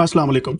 अस्सलाम वालेकुम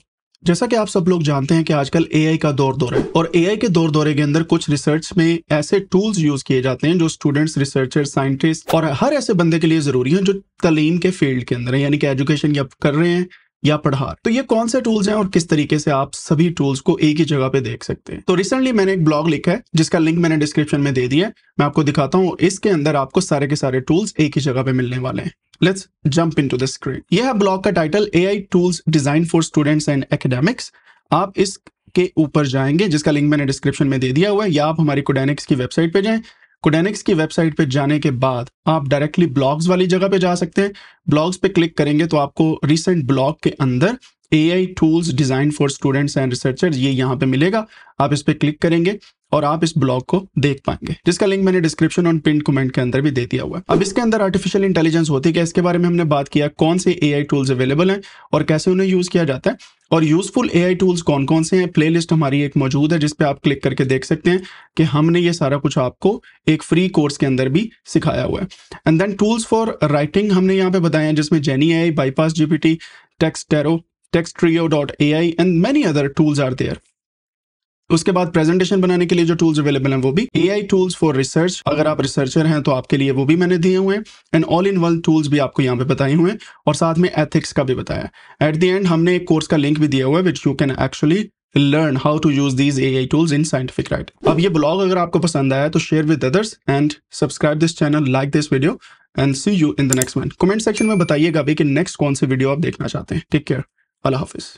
जैसा कि आप सब लोग जानते हैं कि आजकल एआई का दौर दौर है और एआई के दौर दौरे के अंदर कुछ रिसर्च में ऐसे टूल्स यूज किए जाते हैं जो स्टूडेंट्स रिसर्चर साइंटिस्ट और हर ऐसे बंदे के लिए जरूरी है जो तलीम के फील्ड के अंदर है यानी कि एजुकेशन या कर रहे हैं या पढ़ा तो ये कौन से टूल्स हैं और किस तरीके से आप सभी टूल्स को एक ही जगह पे देख सकते हैं तो रिसेंटली मैंने एक ब्लॉग लिखा है जिसका लिंक मैंने डिस्क्रिप्शन में दे दिया है मैं आपको दिखाता हूँ इसके अंदर आपको सारे के सारे टूल्स एक ही जगह पे मिलने वाले हैं Let's jump into the screen. यह है ब्लॉग का title A I tools design for students and academics आप इसके ऊपर जाएंगे जिसका लिंक मैंने डिस्क्रिप्शन में दे दिया हुआ है या आप हमारी कोडेनिक्स की वेबसाइट पे जाएं कोडेनिक्स की वेबसाइट पे जाने के बाद आप डायरेक्टली ब्लॉग्स वाली जगह पे जा सकते हैं ब्लॉग्स पे क्लिक करेंगे तो आपको रिसेंट ब्लॉग के अंदर A I tools design for students and researcher ये यहाँ पे मिलेगा आप इस पर क्लिक करेंगे और आप इस ब्लॉग को देख पाएंगे जिसका लिंक मैंने डिस्क्रिप्शन और पिन कमेंट के अंदर भी दे दिया हुआ है अब इसके अंदर आर्टिफिशियल इंटेलिजेंस होती है इसके बारे में हमने बात किया कौन से ए टूल्स अवेलेबल हैं और कैसे उन्हें यूज किया जाता है और यूजफुल ए टूल्स कौन कौन से हैं लिस्ट हमारी एक मौजूद है जिसपे आप क्लिक करके देख सकते हैं कि हमने ये सारा कुछ आपको एक फ्री कोर्स के अंदर भी सिखाया हुआ है and then tools for writing हमने यहाँ पे बताया जिसमें जेनी आई बाईपास जीपीटी टेक्स टेरो textrio.ai and many other tools are there उसके बाद प्रेजेंटेशन बनाने के लिए जो टूल्स अवेलेबल हैं वो भी A I tools for research अगर आप रिसर्चर हैं तो आपके लिए वो भी मैंने दिए हुए हैं and all in one tools भी आपको यहाँ पे बताए हुए हैं और साथ में एथिक्स का भी बताया एट द एंड हमने एक कोर्स का लिंक भी दिया हुआ है which you can actually learn how to use these A I tools in scientific right अब ये ब्लॉग अगर आपको पसंद आया तो share with others and subscribe this channel like this video and see you in the next one comment section में बताइएगा भी कि नेक्स्ट कौन से वीडियो आप देखना चाहते हैं टेक केयर अल्लाह हाफिज़